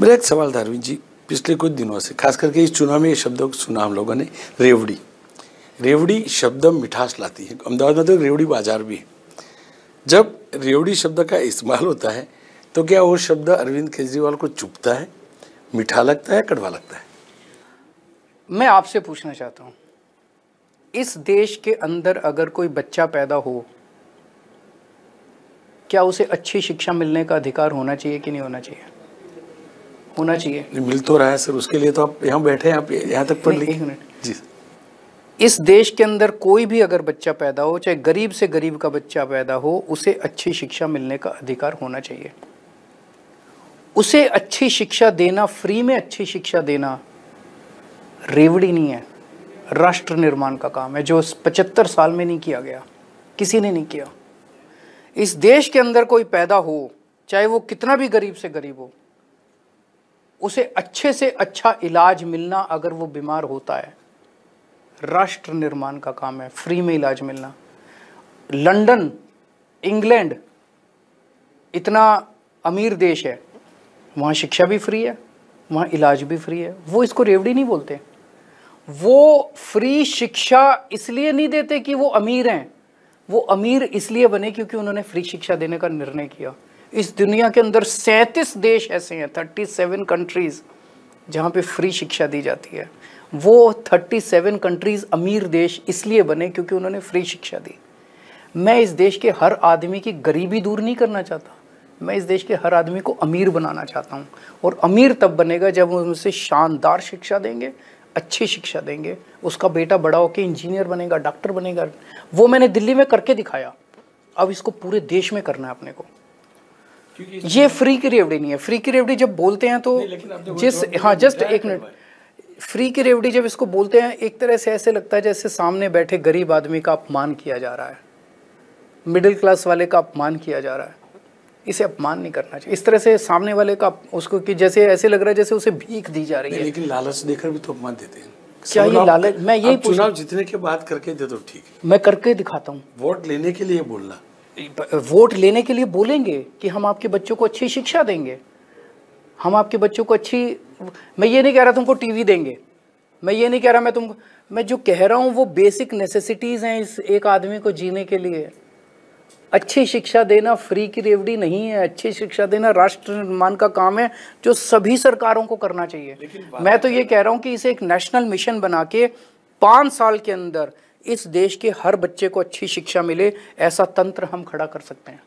मेरा एक सवाल था अरविंद जी पिछले कुछ दिनों से खास करके इस चुनाव में ये शब्द सुना हम लोगों ने रेवड़ी रेवड़ी शब्द मिठास लाती है अहमदाबाद में तो रेवड़ी बाजार भी है जब रेवड़ी शब्द का इस्तेमाल होता है तो क्या वो शब्द अरविंद केजरीवाल को चुपता है मीठा लगता है कड़वा लगता है मैं आपसे पूछना चाहता हूँ इस देश के अंदर अगर कोई बच्चा पैदा हो क्या उसे अच्छी शिक्षा मिलने का अधिकार होना चाहिए कि नहीं होना चाहिए होना चाहिए मिल तो रहा है सर उसके लिए तो आप यहाँ बैठे हैं आप यहाँ तक पढ़ लिखे एक मिनट जी इस देश के अंदर कोई भी अगर बच्चा पैदा हो चाहे गरीब से गरीब का बच्चा पैदा हो उसे अच्छी शिक्षा मिलने का अधिकार होना चाहिए उसे अच्छी शिक्षा देना फ्री में अच्छी शिक्षा देना रेवड़ी नहीं है राष्ट्र निर्माण का काम है जो पचहत्तर साल में नहीं किया गया किसी ने नहीं किया इस देश के अंदर कोई पैदा हो चाहे वो कितना भी गरीब से गरीब हो उसे अच्छे से अच्छा इलाज मिलना अगर वो बीमार होता है राष्ट्र निर्माण का काम है फ्री में इलाज मिलना लंदन इंग्लैंड इतना अमीर देश है वहाँ शिक्षा भी फ्री है वहाँ इलाज भी फ्री है वो इसको रेवड़ी नहीं बोलते वो फ्री शिक्षा इसलिए नहीं देते कि वो अमीर हैं वो अमीर इसलिए बने क्योंकि उन्होंने फ्री शिक्षा देने का निर्णय किया इस दुनिया के अंदर सैंतीस देश ऐसे हैं थर्टी सेवन कंट्रीज़ जहाँ पे फ्री शिक्षा दी जाती है वो थर्टी सेवन कंट्रीज़ अमीर देश इसलिए बने क्योंकि उन्होंने फ्री शिक्षा दी मैं इस देश के हर आदमी की गरीबी दूर नहीं करना चाहता मैं इस देश के हर आदमी को अमीर बनाना चाहता हूँ और अमीर तब बनेगा जब हम उसे शानदार शिक्षा देंगे अच्छी शिक्षा देंगे उसका बेटा बड़ा होकर इंजीनियर बनेगा डॉक्टर बनेगा वो मैंने दिल्ली में करके दिखाया अब इसको पूरे देश में करना है अपने को ये फ्री की रेवड़ी नहीं है फ्री की रेवड़ी जब बोलते हैं तो जिस हाँ जस्ट एक मिनट फ्री की रेवड़ी जब इसको बोलते हैं एक तरह से ऐसे लगता है जैसे सामने बैठे गरीब आदमी का अपमान किया जा रहा है मिडिल क्लास वाले का अपमान किया जा रहा है इसे अपमान नहीं करना चाहिए इस तरह से सामने वाले का उसको कि जैसे ऐसे लग रहा है जैसे उसे भीख दी जा रही है लेकिन लालच देकर भी तो अपमान देते हैं क्या ये लालच मैं यही चुनाव जीतने के बाद करके दे दो ठीक मैं करके दिखाता हूँ वोट लेने के लिए बोलना वोट लेने के लिए बोलेंगे कि हम आपके बच्चों को अच्छी शिक्षा देंगे हम आपके बच्चों को अच्छी मैं ये नहीं कह रहा तुमको टीवी देंगे मैं ये नहीं कह रहा मैं तुम मैं जो कह रहा हूँ वो बेसिक नेसेसिटीज़ हैं इस एक आदमी को जीने के लिए अच्छी शिक्षा देना फ्री की रेवड़ी नहीं है अच्छी शिक्षा देना राष्ट्र निर्माण का काम है जो सभी सरकारों को करना चाहिए मैं तो ये कह रहा हूँ कि इसे एक नेशनल मिशन बना के पाँच साल के अंदर इस देश के हर बच्चे को अच्छी शिक्षा मिले ऐसा तंत्र हम खड़ा कर सकते हैं